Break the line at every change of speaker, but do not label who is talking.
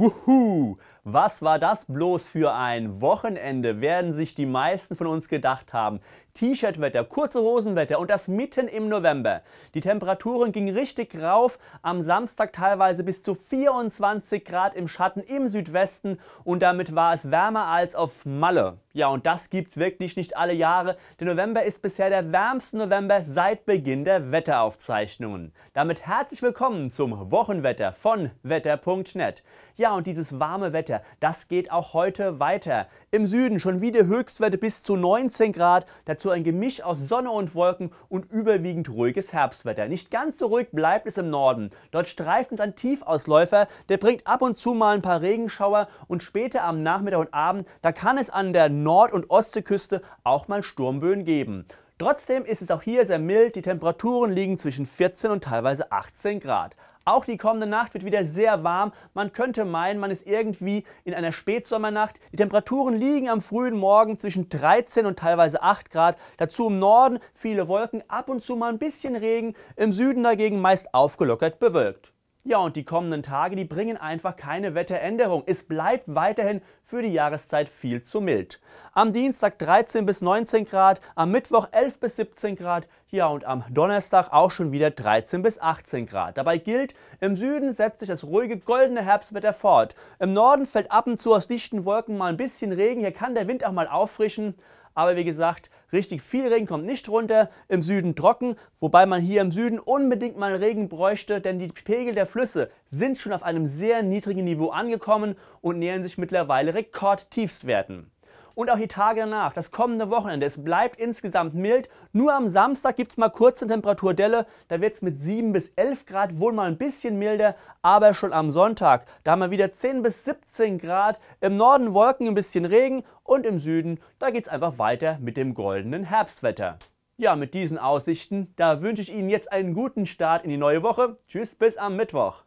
Wuhu! Was war das bloß für ein Wochenende, werden sich die meisten von uns gedacht haben. T-Shirt-Wetter, kurze Hosenwetter und das mitten im November. Die Temperaturen gingen richtig rauf, am Samstag teilweise bis zu 24 Grad im Schatten im Südwesten und damit war es wärmer als auf Malle. Ja, und das gibt's wirklich nicht alle Jahre. Der November ist bisher der wärmste November seit Beginn der Wetteraufzeichnungen. Damit herzlich willkommen zum Wochenwetter von wetter.net. Ja, und dieses warme Wetter, das geht auch heute weiter. Im Süden schon wieder Höchstwerte bis zu 19 Grad, Dazu ein Gemisch aus Sonne und Wolken und überwiegend ruhiges Herbstwetter. Nicht ganz so ruhig bleibt es im Norden. Dort streift uns ein Tiefausläufer, der bringt ab und zu mal ein paar Regenschauer und später am Nachmittag und Abend, da kann es an der Nord- und Ostseeküste auch mal Sturmböen geben. Trotzdem ist es auch hier sehr mild, die Temperaturen liegen zwischen 14 und teilweise 18 Grad. Auch die kommende Nacht wird wieder sehr warm. Man könnte meinen, man ist irgendwie in einer Spätsommernacht. Die Temperaturen liegen am frühen Morgen zwischen 13 und teilweise 8 Grad. Dazu im Norden viele Wolken, ab und zu mal ein bisschen Regen, im Süden dagegen meist aufgelockert bewölkt. Ja, und die kommenden Tage, die bringen einfach keine Wetteränderung. Es bleibt weiterhin für die Jahreszeit viel zu mild. Am Dienstag 13 bis 19 Grad, am Mittwoch 11 bis 17 Grad, ja und am Donnerstag auch schon wieder 13 bis 18 Grad. Dabei gilt, im Süden setzt sich das ruhige goldene Herbstwetter fort. Im Norden fällt ab und zu aus dichten Wolken mal ein bisschen Regen, hier kann der Wind auch mal auffrischen. Aber wie gesagt, Richtig viel Regen kommt nicht runter, im Süden trocken, wobei man hier im Süden unbedingt mal Regen bräuchte, denn die Pegel der Flüsse sind schon auf einem sehr niedrigen Niveau angekommen und nähern sich mittlerweile Rekordtiefstwerten und auch die Tage danach. Das kommende Wochenende. Es bleibt insgesamt mild. Nur am Samstag gibt es mal kurze Temperaturdelle. Da wird es mit 7 bis 11 Grad wohl mal ein bisschen milder. Aber schon am Sonntag, da haben wir wieder 10 bis 17 Grad. Im Norden Wolken, ein bisschen Regen. Und im Süden, da geht es einfach weiter mit dem goldenen Herbstwetter. Ja, mit diesen Aussichten, da wünsche ich Ihnen jetzt einen guten Start in die neue Woche. Tschüss, bis am Mittwoch.